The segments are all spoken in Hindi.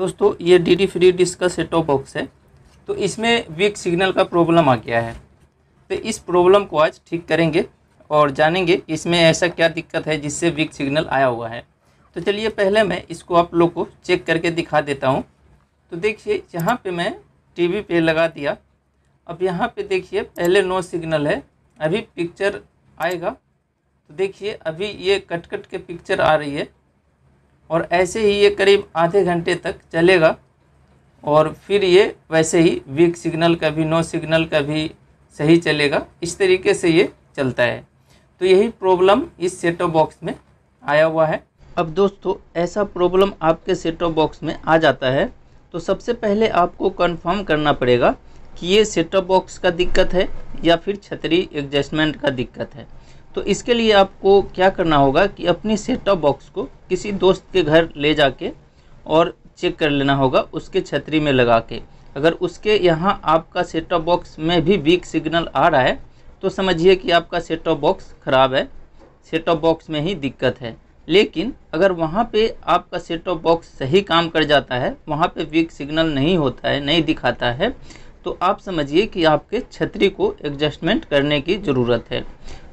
दोस्तों ये डी डी फ्री डिस्क का टॉप बॉक्स है तो इसमें वीक सिग्नल का प्रॉब्लम आ गया है तो इस प्रॉब्लम को आज ठीक करेंगे और जानेंगे इसमें ऐसा क्या दिक्कत है जिससे वीक सिग्नल आया हुआ है तो चलिए पहले मैं इसको आप लोग को चेक करके दिखा देता हूँ तो देखिए यहाँ पे मैं टीवी पे लगा दिया अब यहाँ पे देखिए पहले नो सिग्नल है अभी पिक्चर आएगा तो देखिए अभी ये कट कट के पिक्चर आ रही है और ऐसे ही ये करीब आधे घंटे तक चलेगा और फिर ये वैसे ही वीक सिग्नल का भी नो सिग्नल का भी सही चलेगा इस तरीके से ये चलता है तो यही प्रॉब्लम इस ऑफ बॉक्स में आया हुआ है अब दोस्तों ऐसा प्रॉब्लम आपके सेट ऑफ बॉक्स में आ जाता है तो सबसे पहले आपको कन्फर्म करना पड़ेगा कि ये सेट ऑफ बॉक्स का दिक्कत है या फिर छतरी एडजस्टमेंट का दिक्कत है तो इसके लिए आपको क्या करना होगा कि अपनी सेट टॉप बॉक्स को किसी दोस्त के घर ले जाके और चेक कर लेना होगा उसके छतरी में लगा के अगर उसके यहाँ आपका सेट टॉप बॉक्स में भी वीक सिग्नल आ रहा है तो समझिए कि आपका सेट टॉप बॉक्स ख़राब है सेट टॉप बॉक्स में ही दिक्कत है लेकिन अगर वहाँ पे आपका सेट टॉप बॉक्स सही काम कर जाता है वहाँ पे वीक सिग्नल नहीं होता है नहीं दिखाता है तो आप समझिए कि आपके छतरी को एडजस्टमेंट करने की ज़रूरत है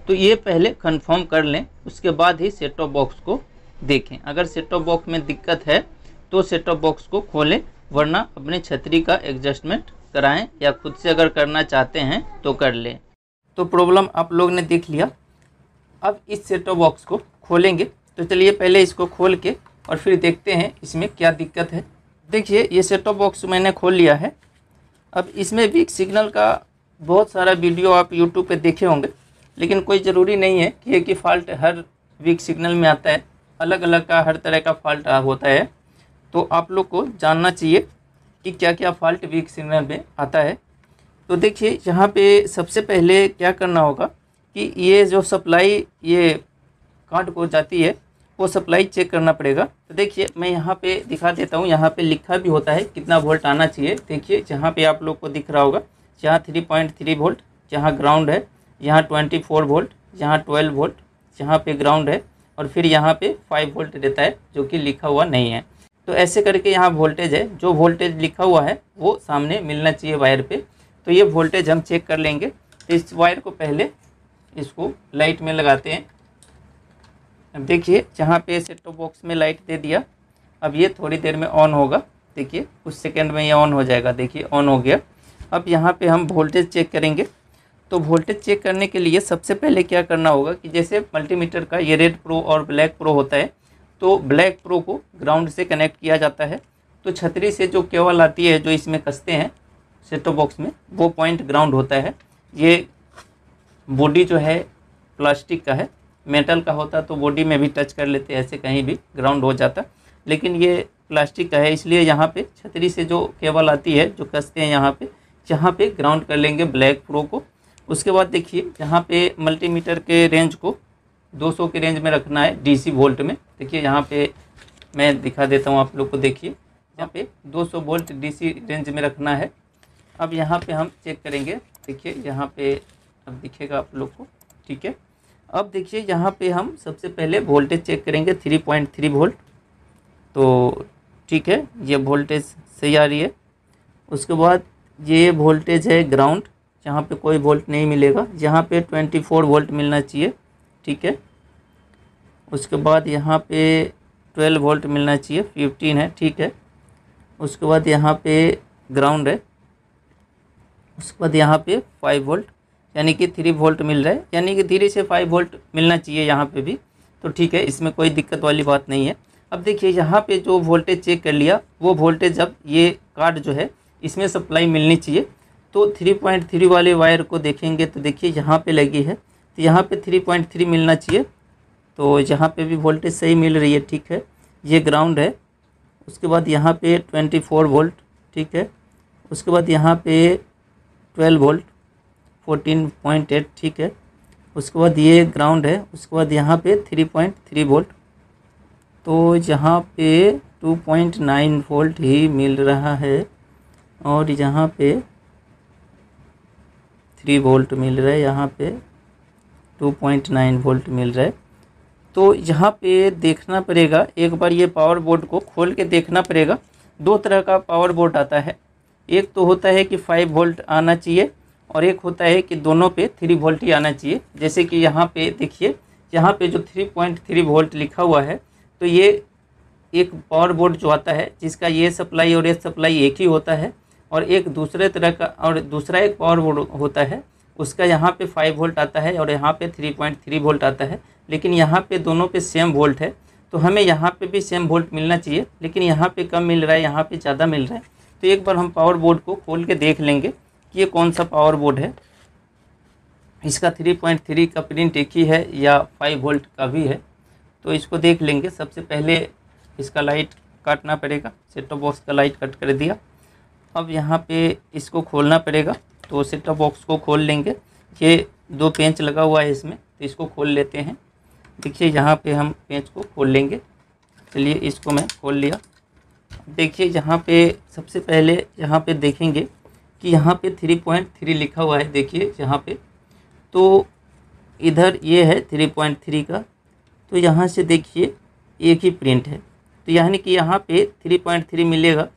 तो ये पहले कंफर्म कर लें उसके बाद ही सेट ऑफ बॉक्स को देखें अगर सेट ऑफ बॉक्स में दिक्कत है तो सेट ऑफ बॉक्स को खोलें वरना अपने छतरी का एडजस्टमेंट कराएं या खुद से अगर करना चाहते हैं तो कर लें तो प्रॉब्लम आप लोग ने देख लिया अब इस सेट ऑफ बॉक्स को खोलेंगे तो चलिए पहले इसको खोल के और फिर देखते हैं इसमें क्या दिक्कत है देखिए ये सेट ऑफ बॉक्स मैंने खोल लिया है अब इसमें भी सिग्नल का बहुत सारा वीडियो आप यूट्यूब पे देखे होंगे लेकिन कोई ज़रूरी नहीं है कि एक ही फॉल्ट हर वीक सिग्नल में आता है अलग अलग का हर तरह का फॉल्ट होता है तो आप लोग को जानना चाहिए कि क्या क्या फॉल्ट वीक सिग्नल में आता है तो देखिए यहाँ पे सबसे पहले क्या करना होगा कि ये जो सप्लाई ये कार्ड को जाती है वो सप्लाई चेक करना पड़ेगा तो देखिए मैं यहाँ पे दिखा देता हूँ यहाँ पे लिखा भी होता है कितना वोल्ट आना चाहिए देखिए जहाँ पे आप लोग को दिख रहा होगा जहाँ थ्री पॉइंट थ्री वोल्ट जहाँ ग्राउंड है यहाँ ट्वेंटी फोर वोल्ट यहाँ ट्वेल्व वोल्ट यहाँ पे ग्राउंड है और फिर यहाँ पे फाइव वोल्ट देता है जो कि लिखा हुआ नहीं है तो ऐसे करके यहाँ वोल्टेज है जो वोल्टेज लिखा हुआ है वो सामने मिलना चाहिए वायर पे तो ये वोल्टेज हम चेक कर लेंगे तो इस वायर को पहले इसको लाइट में लगाते हैं अब देखिए जहाँ पे सेट टॉप बॉक्स में लाइट दे दिया अब ये थोड़ी देर में ऑन होगा देखिए कुछ सेकेंड में ये ऑन हो जाएगा देखिए ऑन हो गया अब यहाँ पे हम वोल्टेज चेक करेंगे तो वोल्टेज चेक करने के लिए सबसे पहले क्या करना होगा कि जैसे मल्टीमीटर का ये रेड प्रो और ब्लैक प्रो होता है तो ब्लैक प्रो को ग्राउंड से कनेक्ट किया जाता है तो छतरी से जो केवल आती है जो इसमें कसते हैं सेटो बॉक्स में वो पॉइंट ग्राउंड होता है ये बॉडी जो है प्लास्टिक का है मेटल का होता तो बॉडी में भी टच कर लेते ऐसे कहीं भी ग्राउंड हो जाता लेकिन ये प्लास्टिक का है इसलिए यहाँ पे छतरी से जो केवल आती है जो कसते हैं यहाँ पे यहाँ पे ग्राउंड कर लेंगे ब्लैक प्रो को उसके बाद देखिए यहाँ पे मल्टीमीटर के रेंज को 200 के रेंज में रखना है डीसी वोल्ट में देखिए यहाँ पे मैं दिखा देता हूँ आप लोग को देखिए यहाँ पे 200 वोल्ट डीसी रेंज में रखना है अब यहाँ पे हम चेक करेंगे देखिए यहाँ पे अब दिखेगा आप लोग को ठीक है अब देखिए यहाँ पे हम सबसे पहले वोल्टेज चेक करेंगे थ्री थ्री वोल्ट तो ठीक है ये वोल्टेज सही आ रही है उसके बाद ये वोल्टेज है ग्राउंड यहाँ पे कोई वोल्ट नहीं मिलेगा यहाँ पे 24 वोल्ट मिलना चाहिए ठीक है उसके बाद यहाँ पे 12 वोल्ट मिलना चाहिए 15 है ठीक है उसके बाद यहाँ पे ग्राउंड है उसके बाद यहाँ पे 5 वोल्ट यानी कि 3 वोल्ट मिल रहा है यानी कि थ्री से 5 वोल्ट मिलना चाहिए यहाँ पे भी तो ठीक है इसमें कोई दिक्कत वाली बात नहीं है अब देखिए यहाँ पे जो वोल्टेज चेक कर लिया वो वोल्टेज अब ये कार्ड जो है इसमें सप्लाई मिलनी चाहिए तो 3.3 वाले वायर को देखेंगे तो देखिए यहाँ पे लगी है तो यहाँ पे 3.3 मिलना चाहिए तो यहाँ पे भी वोल्टेज सही मिल रही है ठीक है ये ग्राउंड है उसके बाद यहाँ पे 24 वोल्ट ठीक है उसके बाद यहाँ पे 12 वोल्ट 14.8 ठीक है उसके बाद ये ग्राउंड है उसके बाद यहाँ पे 3.3 वोल्ट तो यहाँ पे 2.9 वोल्ट ही मिल रहा है और यहाँ पे थ्री वोल्ट मिल रहा है यहाँ पे टू पॉइंट नाइन वोल्ट मिल रहा है तो यहाँ पे देखना पड़ेगा एक बार ये पावर बोर्ड को खोल के देखना पड़ेगा दो तरह का पावर बोर्ड आता है एक तो होता है कि फाइव वोल्ट आना चाहिए और एक होता है कि दोनों पे थ्री वोल्ट ही आना चाहिए जैसे कि यहाँ पे देखिए यहाँ पे जो थ्री पॉइंट थ्री वोल्ट लिखा हुआ है तो ये एक पावर बोर्ड जो आता है जिसका ये सप्लाई और ये सप्लाई एक ही होता है और एक दूसरे तरह का और दूसरा एक पावर बोर्ड होता है उसका यहाँ पे फाइव वोल्ट आता है और यहाँ पे थ्री पॉइंट थ्री वोल्ट आता है लेकिन यहाँ पे दोनों पे सेम वोल्ट है तो हमें यहाँ पे भी सेम वोल्ट मिलना चाहिए लेकिन यहाँ पे कम मिल रहा है यहाँ पे ज़्यादा मिल रहा है तो एक बार हम पावर बोर्ड को खोल के देख लेंगे कि ये कौन सा पावर बोर्ड है इसका थ्री पॉइंट थ्री का प्रिंट एक ही है या फाइव वोल्ट का भी है तो इसको देख लेंगे सबसे पहले इसका लाइट काटना पड़ेगा सेट टॉप बॉक्स का लाइट कट कर दिया अब यहाँ पे इसको खोलना पड़ेगा तो सेट बॉक्स को खोल लेंगे ये दो पेंच लगा हुआ है इसमें तो इसको खोल लेते हैं देखिए यहाँ पे हम पेंच को खोल लेंगे चलिए इसको मैं खोल लिया देखिए यहाँ पे सबसे पहले यहाँ पे देखेंगे कि यहाँ पे थ्री पॉइंट थ्री लिखा हुआ है देखिए यहाँ पे तो इधर ये है थ्री पॉइंट थ्री का तो यहाँ से देखिए एक ही प्रिंट है तो यानी कि यहाँ पे थ्री पॉइंट थ्री मिलेगा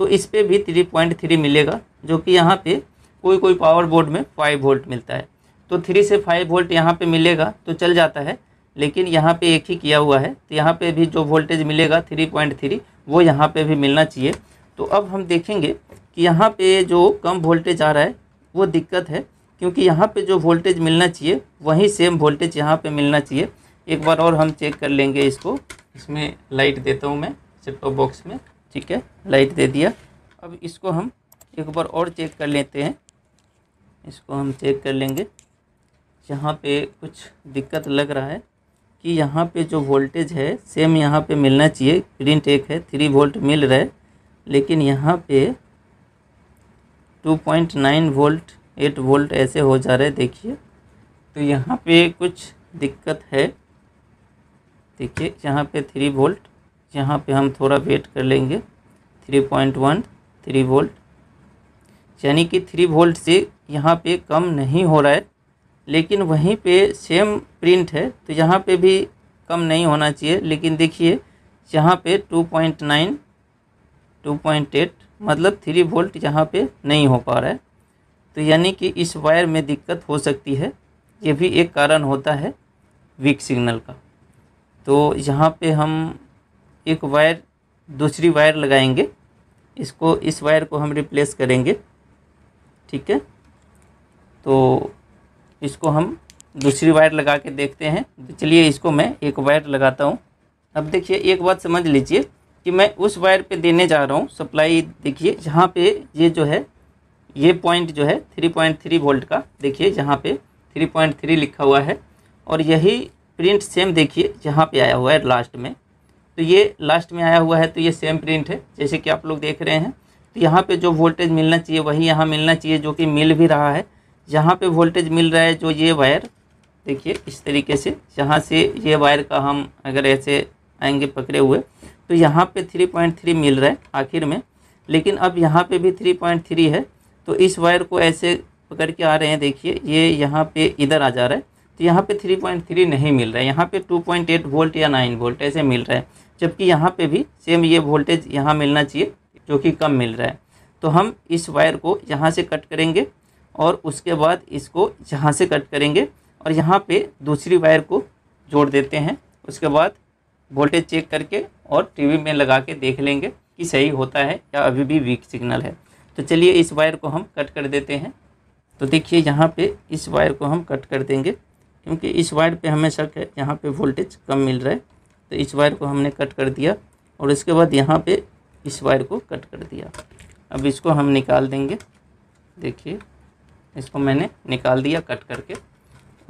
तो इस पर भी थ्री पॉइंट थ्री मिलेगा जो कि यहाँ पे कोई कोई पावर बोर्ड में फाइव वोल्ट मिलता है तो थ्री से फाइव वोल्ट यहाँ पे मिलेगा तो चल जाता है लेकिन यहाँ पे एक ही किया हुआ है तो यहाँ पे भी जो वोल्टेज मिलेगा थ्री पॉइंट थ्री वो यहाँ पे भी मिलना चाहिए तो अब हम देखेंगे कि यहाँ पे जो कम वोल्टेज आ रहा है वो दिक्कत है क्योंकि यहाँ पर जो वोल्टेज मिलना चाहिए वही सेम वोल्टेज यहाँ पर मिलना चाहिए एक बार और हम चेक कर लेंगे इसको इसमें लाइट देता हूँ मैं सेट टॉप बॉक्स में ठीक है लाइट दे दिया अब इसको हम एक बार और चेक कर लेते हैं इसको हम चेक कर लेंगे यहाँ पे कुछ दिक्कत लग रहा है कि यहाँ पे जो वोल्टेज है सेम यहाँ पे मिलना चाहिए प्रिंट एक है थ्री वोल्ट मिल रहा है लेकिन यहाँ पे two point nine volt eight volt ऐसे हो जा रहे देखिए तो यहाँ पे कुछ दिक्कत है देखिए यहाँ पे थ्री वोल्ट यहाँ पे हम थोड़ा वेट कर लेंगे three point one three volt यानी कि थ्री वोल्ट से यहाँ पे कम नहीं हो रहा है लेकिन वहीं पे सेम प्रिंट है तो यहाँ पे भी कम नहीं होना चाहिए लेकिन देखिए यहाँ पे two point nine two point eight मतलब थ्री वोल्ट यहाँ पे नहीं हो पा रहा है तो यानी कि इस वायर में दिक्कत हो सकती है ये भी एक कारण होता है वीक सिग्नल का तो यहाँ पे हम एक वायर दूसरी वायर लगाएंगे इसको इस वायर को हम रिप्लेस करेंगे ठीक है तो इसको हम दूसरी वायर लगा के देखते हैं तो चलिए इसको मैं एक वायर लगाता हूँ अब देखिए एक बात समझ लीजिए कि मैं उस वायर पे देने जा रहा हूँ सप्लाई देखिए जहाँ पे ये जो है ये पॉइंट जो है थ्री पॉइंट थ्री वोल्ट का देखिए जहाँ पे थ्री पॉइंट थ्री लिखा हुआ है और यही प्रिंट सेम देखिए जहाँ पे आया हुआ है लास्ट में तो ये लास्ट में आया हुआ है तो ये सेम प्रिंट है जैसे कि आप लोग देख रहे हैं तो यहाँ पे जो वोल्टेज मिलना चाहिए वही यहाँ मिलना चाहिए जो कि मिल भी रहा है जहाँ पे वोल्टेज मिल रहा है जो ये वायर देखिए इस तरीके से जहाँ से ये वायर का हम अगर ऐसे आएंगे पकड़े हुए तो यहाँ पे 3.3 मिल रहा है आखिर में लेकिन अब यहाँ पे भी 3.3 है तो इस वायर को ऐसे पकड़ के आ रहे हैं देखिए ये यहाँ पर इधर आ जा रहा है तो यहाँ पॉइंट थ्री नहीं मिल रहा है यहाँ पॉइंट एट वोल्ट या नाइन वोल्ट ऐसे मिल रहा है जबकि यहाँ पे भी सेम ये वोल्टेज यहाँ मिलना चाहिए जो कि कम मिल रहा है तो हम इस वायर को यहाँ से कट करेंगे और उसके बाद इसको यहाँ से कट करेंगे और यहाँ पे दूसरी वायर को जोड़ देते हैं उसके बाद वोल्टेज चेक करके और टीवी में लगा के देख लेंगे कि सही होता है या अभी भी वीक सिग्नल है तो चलिए इस वायर को हम कट कर देते हैं तो देखिए यहाँ पे इस वायर को हम कट कर देंगे क्योंकि इस वायर पे हमें शक है यहाँ पे वोल्टेज कम मिल रहा है तो इस वायर को हमने कट कर दिया और इसके बाद यहाँ पे इस वायर को कट कर दिया अब इसको हम निकाल देंगे देखिए इसको मैंने निकाल दिया कट करके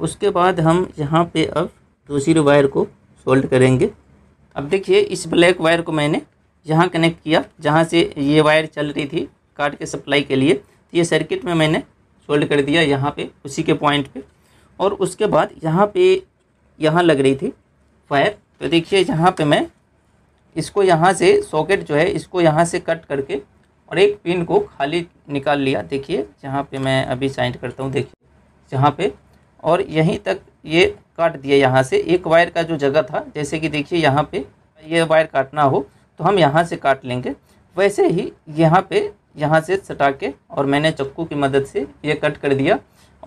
उसके बाद हम यहाँ पे अब दूसरी वायर को सोल्ड करेंगे अब देखिए इस ब्लैक वायर को मैंने यहाँ कनेक्ट किया जहाँ से ये वायर चल रही थी कार्ड के सप्लाई के लिए तो ये सर्किट में मैंने सोल्ड कर दिया यहाँ पे उसी के पॉइंट पे और उसके बाद यहाँ पे यहाँ लग रही थी वायर तो देखिए यहाँ पे मैं इसको यहाँ से सॉकेट जो है इसको यहाँ से कट करके और एक पिन को खाली निकाल लिया देखिए जहाँ पे मैं अभी साइंट करता हूँ देखिए जहाँ पे और यहीं तक ये काट दिया यहाँ से एक वायर का जो जगह था जैसे कि देखिए यहाँ पे ये वायर काटना हो तो हम यहाँ से काट लेंगे वैसे ही यहाँ पे यहाँ से सटा के और मैंने चक्कू की मदद से ये कट कर दिया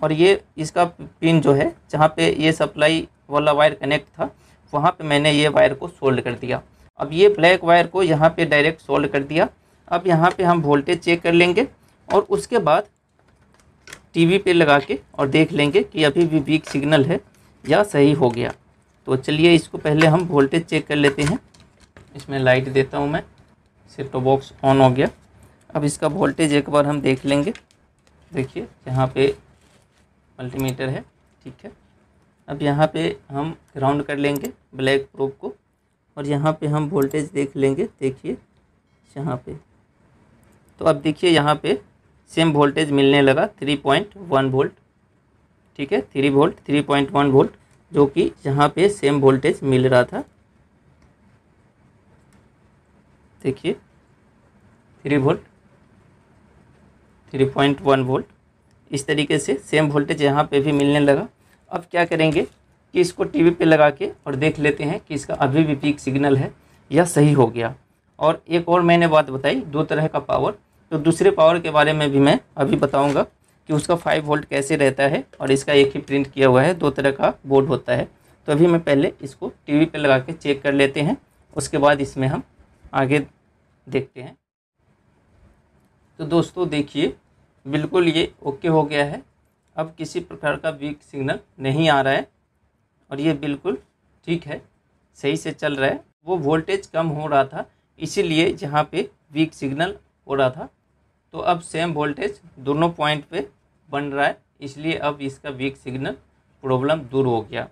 और ये इसका पिन जो है जहाँ पे ये सप्लाई वाला वायर कनेक्ट था वहाँ पे मैंने ये वायर को सोल्ड कर दिया अब ये ब्लैक वायर को यहाँ पे डायरेक्ट सोल्ड कर दिया अब यहाँ पे हम वोल्टेज चेक कर लेंगे और उसके बाद टीवी पे लगा के और देख लेंगे कि अभी भी वीक सिग्नल है या सही हो गया तो चलिए इसको पहले हम वोल्टेज चेक कर लेते हैं इसमें लाइट देता हूँ मैं सेट तो बॉक्स ऑन हो गया अब इसका वोल्टेज एक बार हम देख लेंगे देखिए यहाँ पे मल्टीमीटर है ठीक है अब यहाँ पे हम राउंड कर लेंगे ब्लैक प्रोब को और यहाँ पे हम वोल्टेज देख लेंगे देखिए यहाँ पे तो अब देखिए यहाँ पे सेम वोल्टेज मिलने लगा थ्री पॉइंट वन वोल्ट ठीक है three volt three point one volt जो कि यहाँ पे सेम वोल्टेज मिल रहा था देखिए three volt three point one volt इस तरीके से सेम वोल्टेज यहाँ पे भी मिलने लगा अब क्या करेंगे कि इसको टीवी पे लगा के और देख लेते हैं कि इसका अभी भी पीक सिग्नल है या सही हो गया और एक और मैंने बात बताई दो तरह का पावर तो दूसरे पावर के बारे में भी मैं अभी बताऊँगा कि उसका फाइव वोल्ट कैसे रहता है और इसका एक ही प्रिंट किया हुआ है दो तरह का बोर्ड होता है तो अभी मैं पहले इसको टीवी पे लगा के चेक कर लेते हैं उसके बाद इसमें हम आगे देखते हैं तो दोस्तों देखिए बिल्कुल ये ओके हो गया है अब किसी प्रकार का वीक सिग्नल नहीं आ रहा है और ये बिल्कुल ठीक है सही से चल रहा है वो वोल्टेज कम हो रहा था इसीलिए जहाँ पे वीक सिग्नल हो रहा था तो अब सेम वोल्टेज दोनों पॉइंट पे बन रहा है इसलिए अब इसका वीक सिग्नल प्रॉब्लम दूर हो गया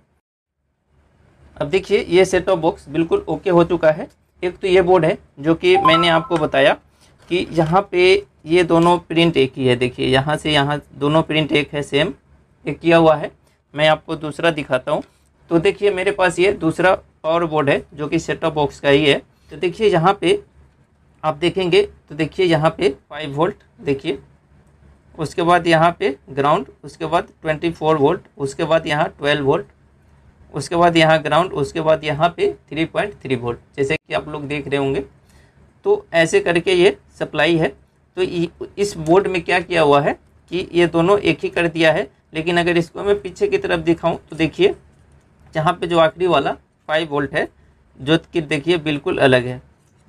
अब देखिए ये सेट ऑफ बॉक्स बिल्कुल ओके हो चुका है एक तो ये बोर्ड है जो कि मैंने आपको बताया कि यहाँ पे ये दोनों प्रिंट एक ही है देखिए यहाँ से यहाँ दोनों प्रिंट एक है सेम एक किया हुआ है मैं आपको दूसरा दिखाता हूँ तो देखिए मेरे पास ये दूसरा पावर बोर्ड है जो कि सेटअप बॉक्स का ही है तो देखिए यहाँ पे आप देखेंगे तो देखिए यहाँ पे फाइव वोल्ट देखिए उसके बाद यहाँ पे ग्राउंड उसके बाद ट्वेंटी फोर वोल्ट उसके बाद यहाँ ट्वेल्व वोल्ट उसके बाद यहाँ ग्राउंड उसके बाद यहाँ पे थ्री पॉइंट थ्री वोल्ट जैसे कि आप लोग देख रहे होंगे तो ऐसे करके ये सप्लाई है तो इस बोर्ड में क्या किया हुआ है कि ये दोनों एक ही कर दिया है लेकिन अगर इसको मैं पीछे की तरफ दिखाऊं तो देखिए जहाँ पे जो आखिरी वाला फाइव वोल्ट है जो कि देखिए बिल्कुल अलग है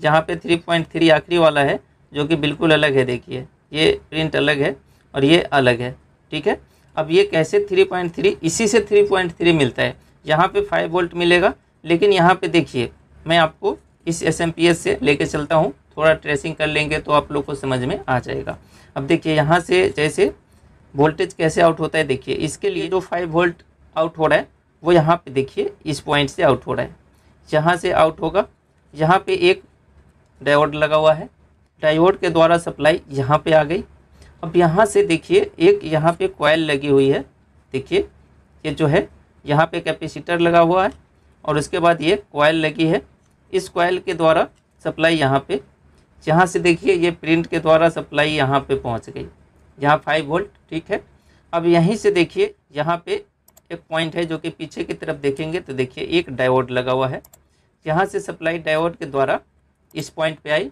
जहाँ पे थ्री पॉइंट थ्री आखिरी वाला है जो कि बिल्कुल अलग है देखिए ये प्रिंट अलग है और ये अलग है ठीक है अब ये कैसे थ्री पॉइंट थ्री इसी से थ्री पॉइंट थ्री मिलता है यहाँ पे फाइव वोल्ट मिलेगा लेकिन यहाँ पर देखिए मैं आपको इस एस एम पी एस से ले चलता हूँ थोड़ा ट्रेसिंग कर लेंगे तो आप लोग को समझ में आ जाएगा अब देखिए यहाँ से जैसे वोल्टेज कैसे आउट होता है देखिए इसके लिए जो फाइव वोल्ट आउट हो रहा है वो यहाँ पे देखिए इस पॉइंट से आउट हो रहा है यहाँ से आउट होगा यहाँ पे एक डायोड लगा हुआ है डायोड के द्वारा सप्लाई यहाँ पे आ गई अब यहाँ से देखिए एक यहाँ पे कॉयल लगी हुई है देखिए ये जो है यहाँ पे कैपेसिटर लगा हुआ है और उसके बाद ये कॉयल लगी है इस कॉयल के द्वारा सप्लाई यहाँ पर जहाँ से देखिए ये प्रिंट के द्वारा सप्लाई यहाँ पे पहुँच गई यहाँ फाइव वोल्ट ठीक है अब यहीं से देखिए यहाँ पे एक पॉइंट है जो कि पीछे की तरफ देखेंगे तो देखिए एक डायोड लगा हुआ है यहाँ से सप्लाई डायोड के द्वारा इस पॉइंट पे आई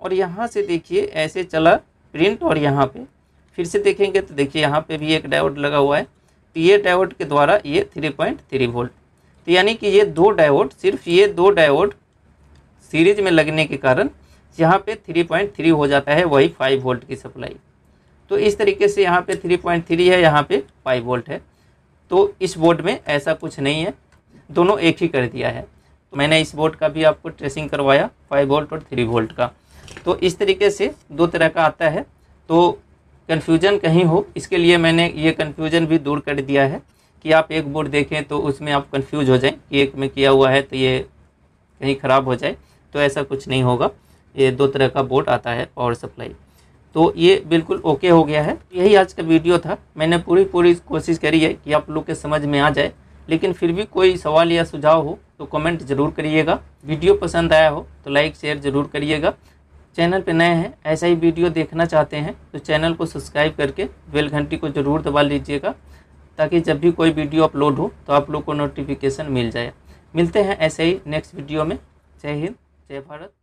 और यहाँ से देखिए ऐसे चला प्रिंट और यहाँ पे फिर से देखेंगे तो देखिए यहाँ पे भी एक डायोड लगा हुआ है तो ये डायोड के द्वारा ये थ्री पॉइंट थ्री वोल्ट तो यानी कि ये दो डायोड सिर्फ ये दो डायोड सीरीज में लगने के कारण यहाँ पे 3.3 हो जाता है वही 5 वोल्ट की सप्लाई तो इस तरीके से यहाँ पे 3.3 है यहाँ पे 5 वोल्ट है तो इस बोर्ड में ऐसा कुछ नहीं है दोनों एक ही कर दिया है तो मैंने इस बोर्ड का भी आपको ट्रेसिंग करवाया फाइव वोल्ट और थ्री वोल्ट का तो इस तरीके से दो तरह का आता है तो कन्फ्यूजन कहीं हो इसके लिए मैंने ये कन्फ्यूजन भी दूर कर दिया है कि आप एक बोर्ड देखें तो उसमें आप कन्फ्यूज हो जाएँ कि एक में किया हुआ है तो ये कहीं ख़राब हो जाए तो ऐसा कुछ नहीं होगा ये दो तरह का बोर्ड आता है पावर सप्लाई तो ये बिल्कुल ओके हो गया है यही आज का वीडियो था मैंने पूरी पूरी कोशिश करी है कि आप लोग के समझ में आ जाए लेकिन फिर भी कोई सवाल या सुझाव हो तो कमेंट ज़रूर करिएगा वीडियो पसंद आया हो तो लाइक शेयर ज़रूर करिएगा चैनल पर नए हैं ऐसा ही वीडियो देखना चाहते हैं तो चैनल को सब्सक्राइब करके बेल घंटी को ज़रूर दबा लीजिएगा ताकि जब भी कोई वीडियो अपलोड हो तो आप लोग को नोटिफिकेशन मिल जाए मिलते हैं ऐसे ही नेक्स्ट वीडियो में जय हिंद जय भारत